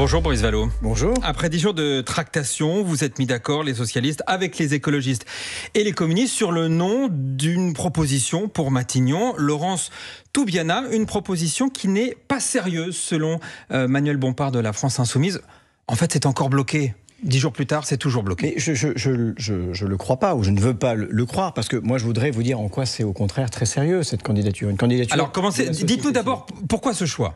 Bonjour Boris Valo. Bonjour. Après dix jours de tractation, vous êtes mis d'accord, les socialistes, avec les écologistes et les communistes, sur le nom d'une proposition pour Matignon, Laurence Toubiana, une proposition qui n'est pas sérieuse selon euh, Manuel Bompard de la France Insoumise. En fait, c'est encore bloqué. Dix jours plus tard, c'est toujours bloqué. Mais je ne le crois pas, ou je ne veux pas le, croire, parce que moi, je voudrais vous dire en quoi c'est au contraire très sérieux, cette candidature. Une candidature Alors, dites-nous d'abord pourquoi ce choix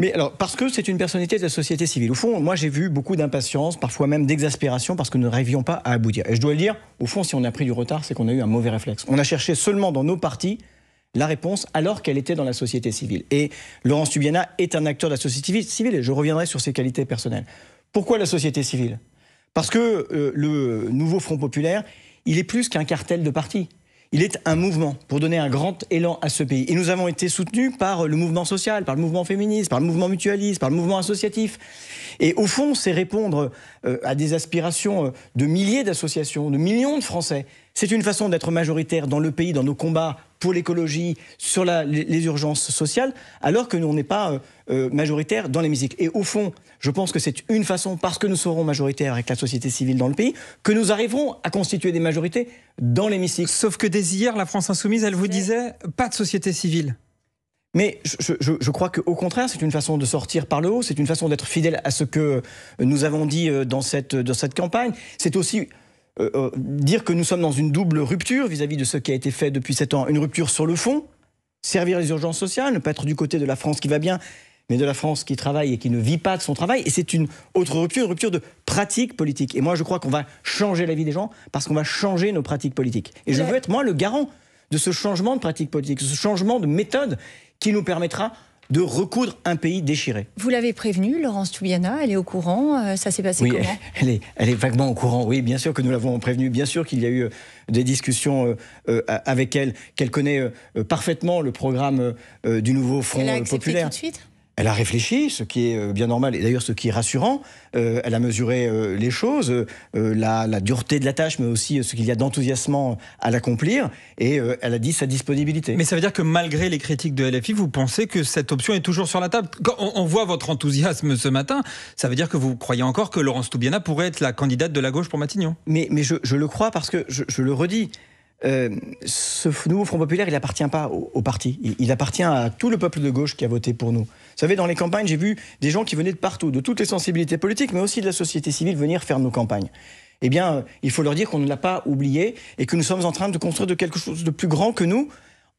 mais alors, parce que c'est une personnalité de la société civile. Au fond, moi, j'ai vu beaucoup d'impatience, parfois même d'exaspération, parce que nous n'arrivions pas à aboutir. Et je dois le dire, au fond, si on a pris du retard, c'est qu'on a eu un mauvais réflexe. On a cherché seulement dans nos partis la réponse alors qu'elle était dans la société civile. Et Laurence Tubiana est un acteur de la société civile, et je reviendrai sur ses qualités personnelles. Pourquoi la société civile Parce que euh, le nouveau Front populaire, il est plus qu'un cartel de partis. Il est un mouvement pour donner un grand élan à ce pays. Et nous avons été soutenus par le mouvement social, par le mouvement féministe, par le mouvement mutualiste, par le mouvement associatif. Et au fond, c'est répondre euh, à des aspirations euh, de milliers d'associations, de millions de Français. C'est une façon d'être majoritaire dans le pays, dans nos combats pour l'écologie, sur les, urgences sociales, alors que nous, on n'est pas euh, euh, majoritaire dans les Et au fond, je pense que c'est une façon, parce que nous serons majoritaires avec la société civile dans le pays, que nous arriverons à constituer des majorités dans l'hémicycle. Sauf que dès hier, la France insoumise, elle vous disait pas de société civile. Mais je, crois qu'au contraire, c'est une façon de sortir par le haut, c'est une façon d'être fidèle à ce que nous avons dit euh, dans cette, dans cette campagne. C'est aussi euh, euh, dire que nous sommes dans une double rupture vis-à-vis de ce qui a été fait depuis sept ans. Une rupture sur le fond, servir les urgences sociales, ne pas être du côté de la France qui va bien, mais de la France qui travaille et qui ne vit pas de son travail. Et c'est une autre rupture, une rupture de pratique politique. Et moi, je crois qu'on va changer la vie des gens parce qu'on va changer nos pratiques politiques. Et je veux être, moi, le garant de ce changement de pratique politique, de ce changement de méthode qui nous permettra de recoudre un pays déchiré. Vous l'avez prévenue, Laurence Toubiana, elle est au courant, euh, ça s'est passé oui, elle est, elle est, vaguement au courant, oui, bien sûr que nous l'avons prévenue, bien sûr qu'il y a eu euh, des discussions euh, avec elle, qu'elle connaît parfaitement le programme du nouveau Front elle populaire. Tout de suite elle a réfléchi, ce qui est euh, bien normal et d'ailleurs ce qui est rassurant. Euh, elle a mesuré euh, les choses, la, dureté de la tâche, mais aussi ce qu'il y a d'enthousiasme à l'accomplir. Et elle a dit sa disponibilité. Mais ça veut dire que malgré les critiques de LFI, vous pensez que cette option est toujours sur la table Quand on, voit votre enthousiasme ce matin, ça veut dire que vous croyez encore que Laurence Toubiana pourrait être la candidate de la gauche pour Matignon Mais, mais je, le crois parce que je, le redis. ce nouveau Front populaire, il appartient pas au, parti. il, appartient à tout le peuple de gauche qui a voté pour nous. Vous savez, dans les campagnes, j'ai vu des gens qui venaient de partout, de toutes les sensibilités politiques, mais aussi de la société civile venir faire nos campagnes. Eh bien, euh, il faut leur dire qu'on ne l'a pas oublié et que nous sommes en train de construire de quelque chose de plus grand que nous.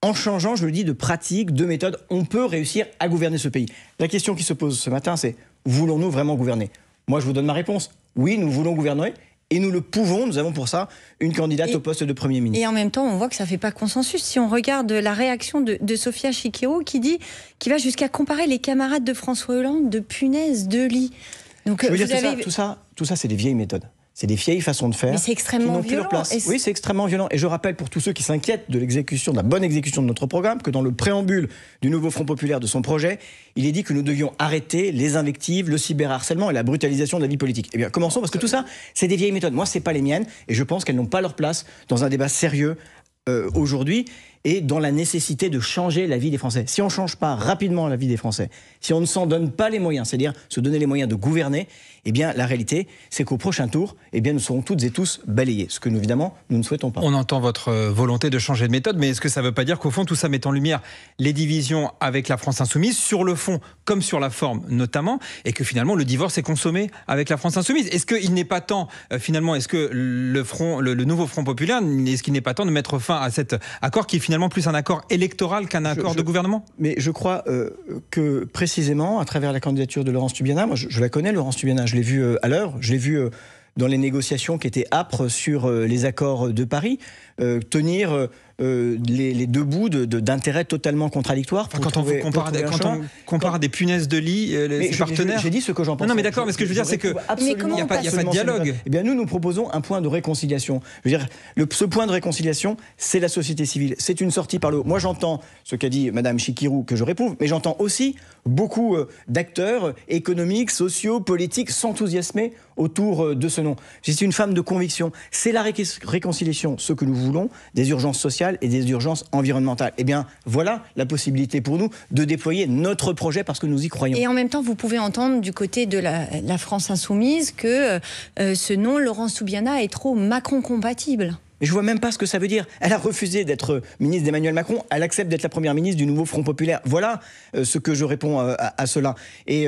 En changeant, je le dis, de pratiques, de méthodes, on peut réussir à gouverner ce pays. La question qui se pose ce matin, c'est voulons-nous vraiment gouverner Moi, je vous donne ma réponse. Oui, nous voulons gouverner et nous le pouvons, nous avons pour ça une candidate au poste de Premier ministre. Et en même temps, on voit que ça ne fait pas consensus. Si on regarde la réaction de, Sophia Sofia qui dit, qu'il va jusqu'à comparer les camarades de François Hollande de punaise de lit. Donc, Je veux dire, tout ça, tout ça c'est des vieilles méthodes. C'est des vieilles façons de faire. Mais c'est extrêmement violent. oui, c'est extrêmement violent. Et je rappelle pour tous ceux qui s'inquiètent de l'exécution, de la bonne exécution de notre programme, que dans le préambule du nouveau Front populaire de son projet, il est dit que nous devions arrêter les invectives, le cyberharcèlement et la brutalisation de la vie politique. Eh bien, commençons parce que tout ça, c'est des vieilles méthodes. Moi, c'est pas les miennes, et je pense qu'elles n'ont pas leur place dans un débat sérieux euh, aujourd'hui et dans la nécessité de changer la vie des Français. Si on ne change pas rapidement la vie des Français, si on ne s'en donne pas les moyens, c'est-à-dire se donner les moyens de gouverner, eh bien la réalité, c'est qu'au prochain tour, eh bien nous serons toutes et tous balayés, ce que nous, évidemment nous ne souhaitons pas. On entend votre euh, volonté de changer de méthode, mais est-ce que ça ne veut pas dire qu'au fond tout ça met en lumière les divisions avec la France insoumise sur le fond comme sur la forme notamment, et que finalement le divorce est consommé avec la France insoumise Est-ce qu'il n'est pas temps euh, finalement, est-ce que le front, le, nouveau Front populaire, est-ce qu'il n'est pas temps de mettre fin à cet accord qui finalement finalement plus un accord électoral qu'un accord de gouvernement Mais je crois euh, que précisément, à travers la candidature de Laurence Tubiana, moi je, la connais Laurence Tubiana, je l'ai vue euh, à l'heure, je l'ai vue euh, dans les négociations qui étaient âpres sur les accords de Paris, tenir euh, les, deux bouts d'intérêts totalement contradictoires. quand, on compare, quand, des punaises de lit, euh, les partenaires. J'ai dit ce que j'en pense. Non, mais d'accord, mais ce que je veux dire, c'est que il n'y a, pas de dialogue. Eh bien, nous, nous proposons un point de réconciliation. Je veux dire, ce point de réconciliation, c'est la société civile. C'est une sortie par le haut. Moi, j'entends ce qu'a dit Madame Chikirou, que je réprouve, mais j'entends aussi beaucoup euh, d'acteurs économiques, sociaux, politiques s'enthousiasmaient autour euh, de ce nom. Je une femme de conviction. C'est la réconciliation, ce que nous voulons, des urgences sociales et des urgences environnementales. Eh bien, voilà la possibilité pour nous de déployer notre projet parce que nous y croyons. Et en même temps, vous pouvez entendre du côté de la, France insoumise que euh, ce nom, Laurent Soubiana, est trop Macron compatible mais je vois même pas ce que ça veut dire. Elle a refusé d'être euh, ministre d'Emmanuel Macron, elle accepte d'être la première ministre du nouveau Front Populaire. Voilà euh, ce que je réponds euh, à, cela. Et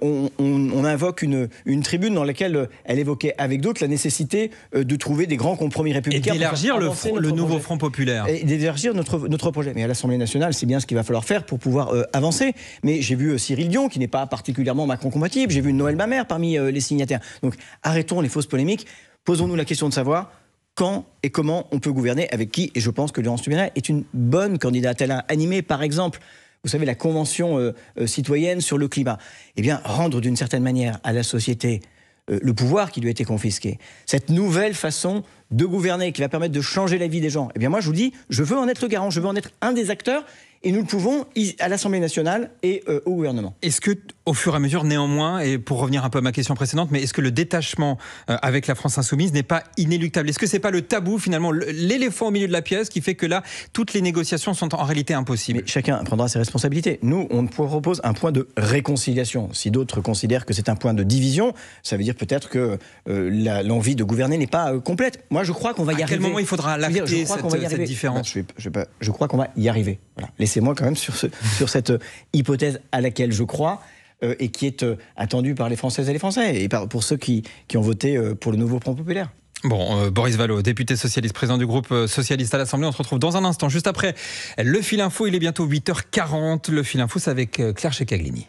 on, invoque une, tribune dans laquelle elle évoquait avec d'autres la nécessité de trouver des grands compromis républicains. Et d'élargir le, nouveau Front Populaire. Et d'élargir notre, notre projet. Mais à l'Assemblée nationale, c'est bien ce qu'il va falloir faire pour pouvoir avancer. Mais j'ai vu Cyril Dion, qui n'est pas particulièrement Macron compatible, j'ai vu Noël Mamère parmi les signataires. Donc arrêtons les fausses polémiques, posons-nous la question de savoir quand et comment on peut gouverner, avec qui. Et je pense que Laurence Tuméra est une bonne candidate. Elle a animé, par exemple, vous savez, la Convention euh, euh, citoyenne sur le climat. Eh bien, rendre d'une certaine manière à la société euh, le pouvoir qui lui a été confisqué, cette nouvelle façon de gouverner qui va permettre de changer la vie des gens. Eh bien, moi, je vous dis, je veux en être garant, je veux en être un des acteurs et nous le pouvons à l'Assemblée nationale et euh, au gouvernement. Est-ce que, au fur et à mesure, néanmoins, et pour revenir un peu à ma question précédente, mais est-ce que le détachement euh, avec la France insoumise n'est pas inéluctable Est-ce que c'est pas le tabou finalement, l'éléphant au milieu de la pièce qui fait que là, toutes les négociations sont en réalité impossibles chacun prendra ses responsabilités. Nous, on propose un point de réconciliation. Si d'autres considèrent que c'est un point de division, ça veut dire peut-être que euh, l'envie de gouverner n'est pas complète. Moi, je crois qu'on va y arriver. À quel moment il faudra l'acter cette, différence bah, je, crois qu'on va y arriver. C'est moi quand même sur, sur cette euh, hypothèse à laquelle je crois euh, et qui est euh, attendue par les Françaises et les Français et pour ceux qui, qui ont voté pour le nouveau Front populaire. Bon, Boris Vallot, député socialiste, président du groupe socialiste à l'Assemblée, on se retrouve dans un instant, juste après le fil info. Il est bientôt 8h40. Le fil info, c'est avec Claire Checaglini.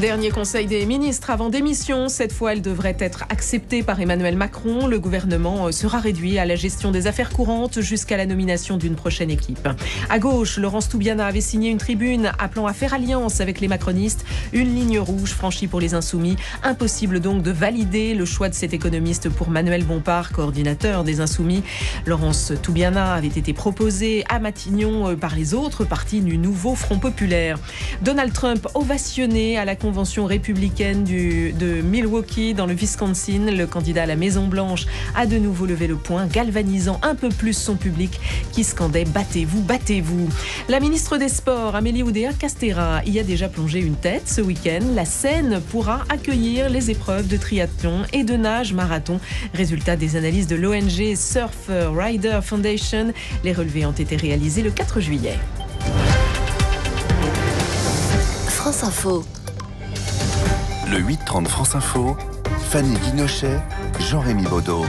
Dernier conseil des ministres avant démission. Cette fois, elle devrait être acceptée par Emmanuel Macron. Le gouvernement euh, sera réduit à la gestion des affaires courantes jusqu'à la nomination d'une prochaine équipe. À gauche, Laurence Toubiana avait signé une tribune appelant à faire alliance avec les macronistes. Une ligne rouge franchie pour les insoumis. Impossible donc de valider le choix de cet économiste pour Manuel Bompard, coordinateur des insoumis. Laurence Toubiana avait été proposée à Matignon euh, par les autres partis du nouveau Front populaire. Donald Trump ovationné à la convention républicaine du, de Milwaukee dans le Wisconsin. Le candidat à la Maison-Blanche a de nouveau levé le point, galvanisant un peu plus son public qui scandait Battez-vous, battez-vous. La ministre des Sports, Amélie Oudéa Castera, y a déjà plongé une tête ce week-end. La Seine pourra accueillir les épreuves de triathlon et de nage marathon. Résultat des analyses de l'ONG Surfer Rider Foundation. Les relevés ont été réalisés le 4 juillet. France Info. Le 8-30 France Info, Fanny Guinochet, jean rémi Baudot.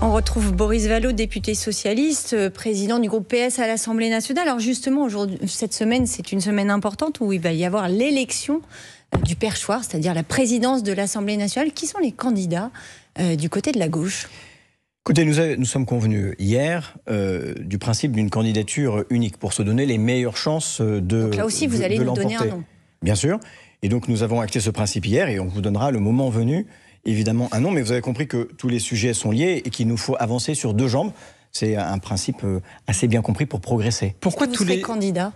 On retrouve Boris Vallo, député socialiste, euh, président du groupe PS à l'Assemblée nationale. Alors justement, cette semaine, c'est une semaine importante où il va y avoir l'élection euh, du perchoir, c'est-à-dire la présidence de l'Assemblée nationale. Qui sont les candidats euh, du côté de la gauche Écoutez, nous, nous, sommes convenus hier du principe d'une candidature unique pour se donner les meilleures chances de. Donc là aussi, vous allez donner un nom. Bien sûr. Et donc nous avons acté ce principe hier et on vous donnera le moment venu, évidemment, un nom. Mais vous avez compris que tous les sujets sont liés et qu'il nous faut avancer sur deux jambes. C'est un principe euh, assez bien compris pour progresser. Pourquoi tous les candidats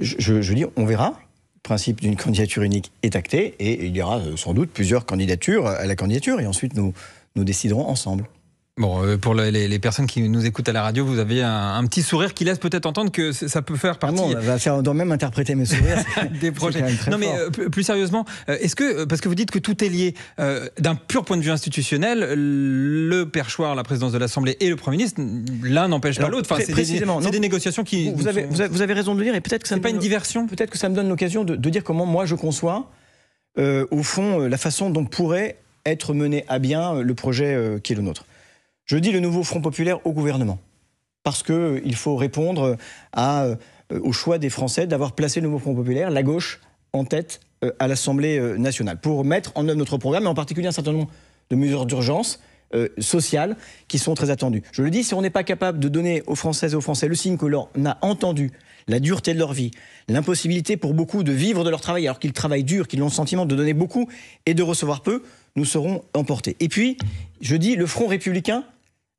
je, dis, on verra le principe d'une candidature unique est acté et il y aura euh, sans doute plusieurs candidatures à la candidature et ensuite nous, nous déciderons ensemble. Bon, euh, pour les, personnes qui nous écoutent à la radio, vous avez un, petit sourire qui laisse peut-être entendre que ça peut faire ah partie. Non, on va faire, on même interpréter mes sourires. des projets. Non, mais euh, plus sérieusement, euh, est-ce que parce que vous dites que tout est lié d'un pur point de vue institutionnel, le perchoir, la présidence de l'Assemblée et le Premier ministre, l'un n'empêche pas l'autre. Enfin, c'est des, négociations qui. Vous, avez, vous avez raison de le dire et peut-être que ça. n'est pas une diversion. Peut-être que ça me donne l'occasion de, dire comment moi je conçois, au fond, la façon dont pourrait être mené à bien le projet qui est le nôtre. Je dis le nouveau Front populaire au gouvernement, parce qu'il euh, faut répondre euh, euh, au choix des Français d'avoir placé le nouveau Front populaire, la gauche, en tête à l'Assemblée nationale, pour mettre en œuvre notre programme, et en particulier un certain nombre de mesures d'urgence sociales qui sont très attendues. Je le dis, si on n'est pas capable de donner aux Françaises et aux Français le signe que l'on a entendu la dureté de leur vie, l'impossibilité pour beaucoup de vivre de leur travail alors qu'ils travaillent dur, qu'ils ont le sentiment de donner beaucoup et de recevoir peu, nous serons emportés. Et puis, je dis le front républicain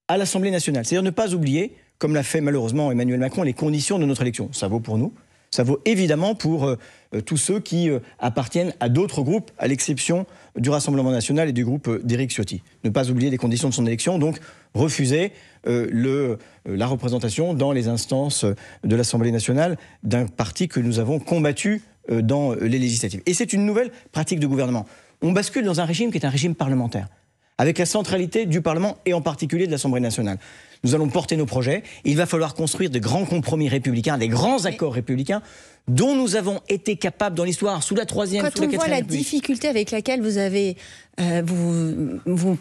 à l'Assemblée nationale. C'est-à-dire ne pas oublier, comme l'a fait malheureusement Emmanuel Macron, les conditions de notre élection. Ça vaut pour nous, ça vaut évidemment pour euh, tous ceux qui euh, appartiennent à d'autres groupes, à l'exception du Rassemblement national et du groupe euh, d'Éric Ciotti. Ne pas oublier les conditions de son élection, donc refuser la représentation dans les instances de l'Assemblée nationale d'un parti que nous avons combattu dans les législatives. Et c'est une nouvelle pratique de gouvernement on bascule dans un régime qui est un régime parlementaire, avec la centralité du Parlement et en particulier de l'Assemblée nationale. Nous allons porter nos projets. Il va falloir construire de grands compromis républicains, des grands accords républicains dont nous avons été capables dans l'histoire sous la troisième, sous la quatrième. Quand on la difficulté avec laquelle vous avez euh, vous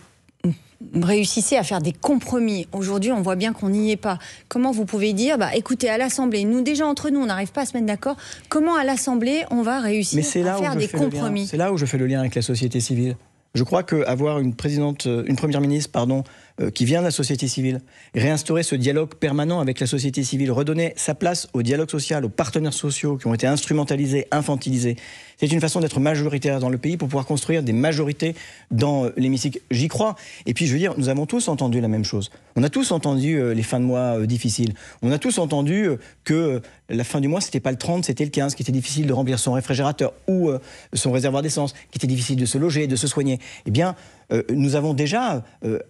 réussissez à faire des compromis. Aujourd'hui, on voit bien qu'on n'y est pas. Comment vous pouvez dire, bah, écoutez, à l'Assemblée, nous déjà entre nous, on n'arrive pas à se mettre d'accord. Comment à l'Assemblée, on va réussir à faire des compromis C'est là où je fais le lien avec la société civile. Je crois qu'avoir une présidente, euh, une première ministre, pardon, euh, qui vient de la société civile, réinstaurer ce dialogue permanent avec la société civile, redonner sa place au dialogue social, aux partenaires sociaux qui ont été instrumentalisés, infantilisés, c'est une façon d'être majoritaire dans le pays pour pouvoir construire des majorités dans euh, l'hémicycle. J'y crois. Et puis, je veux dire, nous avons tous entendu la même chose. On a tous entendu euh, les fins de mois euh, difficiles. On a tous entendu que la fin du mois, c'était pas le 30, c'était le 15, qui était difficile de remplir son réfrigérateur ou son réservoir d'essence, qui était difficile de se loger, de se soigner. Eh bien, nous avons déjà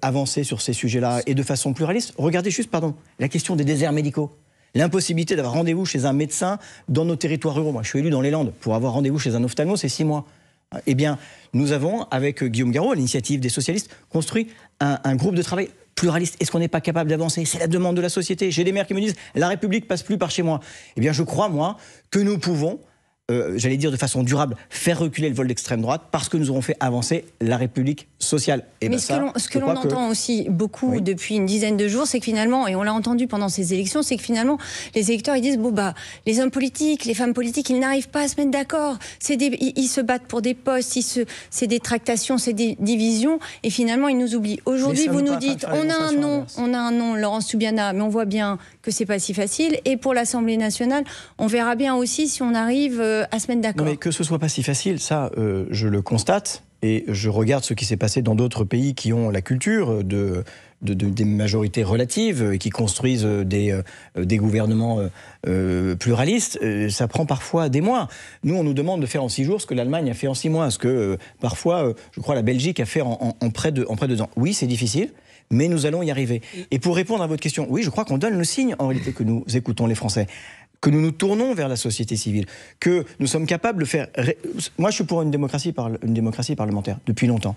avancé sur ces sujets-là et de façon pluraliste. Regardez juste, pardon, la question des déserts médicaux. L'impossibilité d'avoir rendez-vous chez un médecin dans nos territoires ruraux. Moi, je suis élu dans les Landes. Pour avoir rendez-vous chez un ophtalmo, c'est six mois. Eh bien, nous avons, avec euh, Guillaume Garot, à l'initiative des socialistes, construit un, groupe de travail pluraliste. Est-ce qu'on n'est pas capable d'avancer C'est la demande de la société. J'ai des maires qui me disent la République passe plus par chez moi. Eh bien, je crois, moi, que nous pouvons euh, j'allais dire de façon durable, faire reculer le vol d'extrême droite parce que nous aurons fait avancer la République sociale. Et eh Mais ben ce que l'on entend aussi beaucoup depuis une dizaine de jours, c'est que finalement, et on l'a entendu pendant ces élections, c'est que finalement, les électeurs, ils disent, bon, bah, les hommes politiques, les femmes politiques, ils n'arrivent pas à se mettre d'accord. Ils, se battent pour des postes, c'est des tractations, c'est des divisions, et finalement, ils nous oublient. Aujourd'hui, vous nous dites, on a un nom, on a un nom, Laurence soubiana mais on voit bien que c'est pas si facile. Et pour l'Assemblée nationale, on verra bien aussi si on arrive euh, euh, à d'accord. Mais que ce soit pas si facile, ça, euh, je le constate. Et je regarde ce qui s'est passé dans d'autres pays qui ont la culture de, des majorités relatives et qui construisent des, euh, des gouvernements pluralistes, ça prend parfois des mois. Nous, on nous demande de faire en six jours ce que l'Allemagne a fait en six mois, ce que parfois, je crois, la Belgique a fait en, près, de, en près de deux ans. Oui, c'est difficile, mais nous allons y arriver. Et pour répondre à votre question, oui, je crois qu'on donne le signe en réalité que nous écoutons les Français que nous nous tournons vers la société civile, que nous sommes capables de faire. Moi, je suis pour une démocratie, par... une démocratie parlementaire depuis longtemps.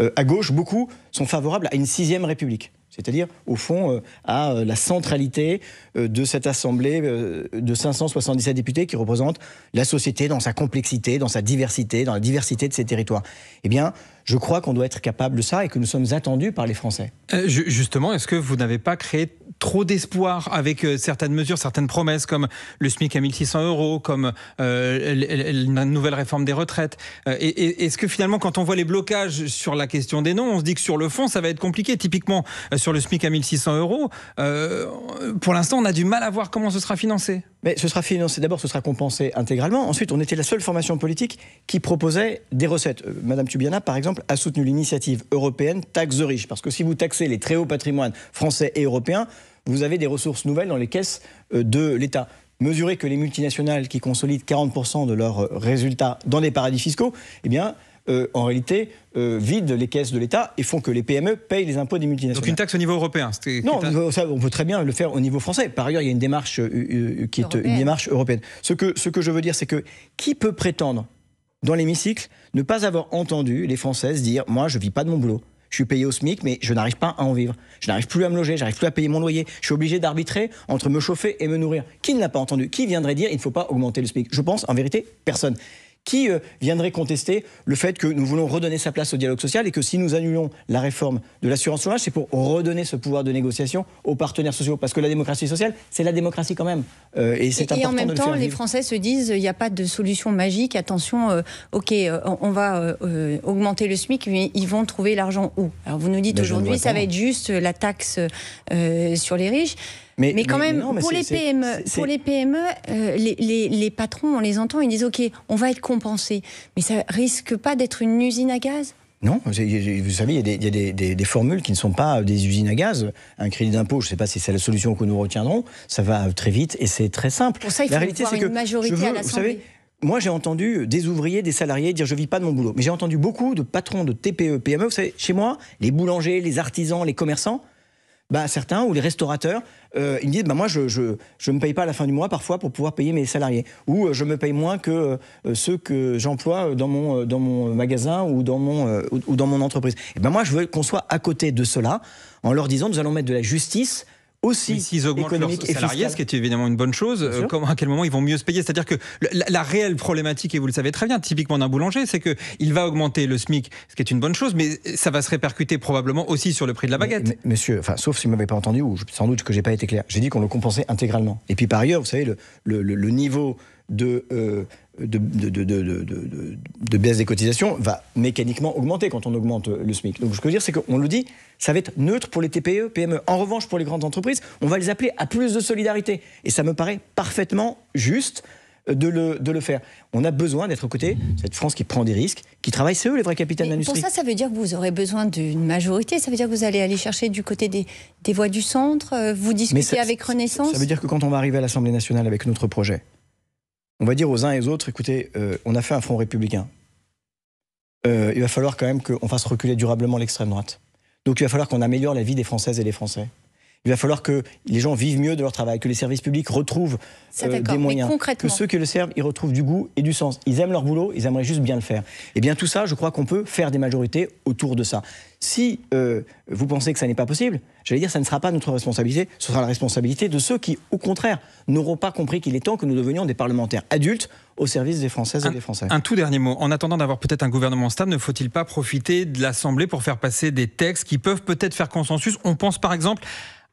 Euh, à gauche, beaucoup sont favorables à une sixième république c'est-à-dire au fond euh, à euh, la centralité euh, de cette assemblée de 577 députés qui représente la société dans sa complexité, dans sa diversité, dans la diversité de ses territoires. Eh bien, je crois qu'on doit être capable de ça et que nous sommes attendus par les Français. justement, est-ce que vous n'avez pas créé trop d'espoir avec certaines mesures, certaines promesses comme le SMIC à 1600 euros, comme la nouvelle réforme des retraites et, Est-ce que finalement, quand on voit les blocages sur la question des noms, on se dit que sur le fond, ça va être compliqué Typiquement, sur le SMIC à 1600 euros, euh, pour l'instant, on a du mal à voir comment ce sera financé. Mais ce sera financé, d'abord, ce sera compensé intégralement. Ensuite, on était la seule formation politique qui proposait des recettes. Euh, Madame Tubiana, par exemple, a soutenu l'initiative européenne Taxe the Riches. Parce que si vous taxez les très hauts patrimoines français et européens, vous avez des ressources nouvelles dans les caisses euh, de l'État. Mesurer que les multinationales qui consolident 40% de leurs résultats dans des paradis fiscaux, eh bien, euh, en réalité, euh, vident les caisses de l'État et font que les PME payent les impôts des multinationales. Donc une taxe au niveau européen Non, euh, on peut très bien le faire au niveau français. Par ailleurs, il y a une démarche qui est une démarche européenne. Ce que, ce que je veux dire, c'est que qui peut prétendre, dans l'hémicycle, ne pas avoir entendu les Françaises dire « moi, je ne vis pas de mon boulot ». Je suis payé au SMIC, mais je n'arrive pas à en vivre. Je n'arrive plus à me loger, je n'arrive plus à payer mon loyer. Je suis obligé d'arbitrer entre me chauffer et me nourrir. Qui ne l'a pas entendu Qui viendrait dire il ne faut pas augmenter le SMIC Je pense en vérité personne qui euh, viendrait contester le fait que nous voulons redonner sa place au dialogue social et que si nous annulons la réforme de l'assurance chômage, c'est pour redonner ce pouvoir de négociation aux partenaires sociaux. Parce que la démocratie sociale, c'est la démocratie quand même. Euh, et c'est important. Et en même temps, les Français se disent il n'y a pas de solution magique. Attention, euh, OK, on va augmenter le SMIC, mais ils vont trouver l'argent où Alors vous nous dites aujourd'hui, ça va être juste la taxe sur les riches. Mais, quand même, pour, les PME, pour les PME, euh, les, patrons, on les entend, ils disent OK, on va être compensé. Mais ça risque pas d'être une usine à gaz non, vous savez, il y a, des, formules qui ne sont pas euh, des usines à gaz. Un crédit d'impôt, je ne sais pas si c'est la solution que nous retiendrons, ça va euh, très vite et c'est très simple. Pour ça, il faut la réalité, avoir une que majorité à l'Assemblée. Moi, j'ai entendu des ouvriers, des salariés dire je ne vis pas de mon boulot. Mais j'ai entendu beaucoup de patrons de TPE, PME. Vous savez, chez moi, les boulangers, les artisans, les commerçants, bah, certains ou les restaurateurs, euh, ils me disent bah, moi, je ne je, me paye pas à la fin du mois parfois pour pouvoir payer mes salariés. Ou euh, je me paye moins que euh, ceux que j'emploie dans mon, dans mon magasin ou dans mon, ou, dans mon entreprise. Et ben moi, je veux qu'on soit à côté de cela en leur disant nous allons mettre de la justice aussi Mais S'ils augmentent leurs salariés, ce qui est évidemment une bonne chose, euh, à quel moment ils vont mieux se payer C'est-à-dire que la, réelle problématique, et vous le savez très bien, typiquement d'un boulanger, c'est qu'il va augmenter le SMIC, ce qui est une bonne chose, mais ça va se répercuter probablement aussi sur le prix de la baguette. monsieur, enfin, sauf si vous ne m'avez pas entendu, ou sans doute que j'ai pas été clair, j'ai dit qu'on le compensait intégralement. Et puis par ailleurs, vous savez, le niveau euh, de, de, de, baisse des cotisations va mécaniquement augmenter quand on augmente le SMIC. Donc ce que je veux dire, c'est qu'on le dit, ça va être neutre pour les TPE, PME. En revanche, pour les grandes entreprises, on va les appeler à plus de solidarité. Et ça me paraît parfaitement juste. De le, faire. On a besoin d'être aux côtés cette France qui prend des risques, qui travaille, c'est eux les vrais capitaines d'industrie. Pour ça, ça veut dire que vous aurez besoin d'une majorité, ça veut dire que vous allez aller chercher du côté des, des voix du centre, euh, vous discutez avec Renaissance. Ça veut dire que quand on va arriver à l'Assemblée nationale avec notre projet, on va dire aux uns et aux autres, écoutez, euh, on a fait un front républicain. Euh, il va falloir quand même qu'on fasse reculer durablement l'extrême droite. Donc il va falloir qu'on améliore la vie des Françaises et des Français. Il va falloir que les gens vivent mieux de leur travail, que les services publics retrouvent euh, des moyens, que ceux qui le servent, ils retrouvent du goût et du sens. Ils aiment leur boulot, ils aimeraient juste bien le faire. Et eh bien tout ça, je crois qu'on peut faire des majorités autour de ça. Si euh, vous pensez que ça n'est pas possible, j'allais dire, ça ne sera pas notre responsabilité, ce sera la responsabilité de ceux qui, au contraire, n'auront pas compris qu'il est temps que nous devenions des parlementaires adultes au service des Françaises et des Français. Un tout dernier mot. En attendant d'avoir peut-être un gouvernement stable, ne faut-il pas profiter de l'Assemblée pour faire passer des textes qui peuvent peut-être faire consensus On pense par exemple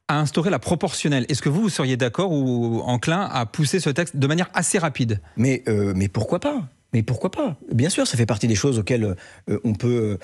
à instaurer la proportionnelle. Est-ce que vous, vous seriez d'accord ou enclin à pousser ce texte de manière assez rapide mais, euh, mais pourquoi pas mais pourquoi pas Bien sûr, ça fait partie des choses auxquelles euh, euh, on peut,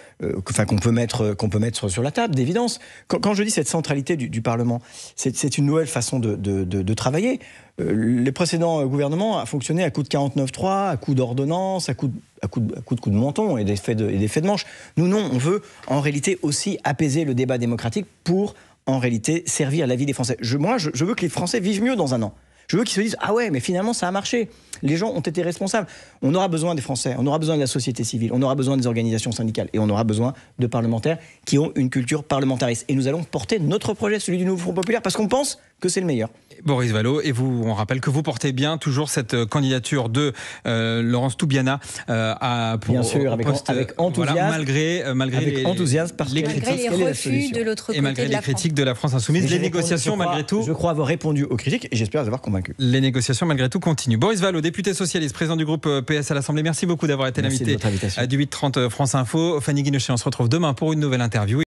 enfin qu'on peut mettre, qu'on peut mettre sur, la table, d'évidence. Quand, je dis cette centralité du, Parlement, c'est une nouvelle façon de, travailler. les précédents gouvernements ont fonctionné à coup de 49-3, à coup d'ordonnance, à coup de, à coup de, coup de, menton et d'effets de, de manche. Nous, non, on veut en réalité aussi apaiser le débat démocratique pour en réalité servir la vie des Français. moi, je, je veux que les Français vivent mieux dans un an. Je veux qu'ils se disent ah ouais, mais finalement ça a marché. Les gens ont été responsables. On aura besoin des Français, on aura besoin de la société civile, on aura besoin des organisations syndicales et on aura besoin de parlementaires qui ont une culture parlementariste. Et nous allons porter notre projet, celui du Nouveau Front populaire, parce qu'on pense que c'est le meilleur. Boris Vallot, et vous, on rappelle que vous portez bien toujours cette euh, candidature de euh, Laurence Toubiana euh, à pour, bien sûr, avec, poste, enthousiasme, malgré malgré avec les, enthousiasme critiques malgré les de l'autre côté et malgré les la critiques France. de la France insoumise, les négociations malgré tout. Je crois avoir répondu aux critiques et j'espère avoir convaincu. Les négociations malgré tout continuent. Boris Vallot, député socialiste, président du groupe PS à l'Assemblée, merci beaucoup d'avoir été l'invité à 18h30 France Info. Fanny Guinochet, on se retrouve demain pour une nouvelle interview.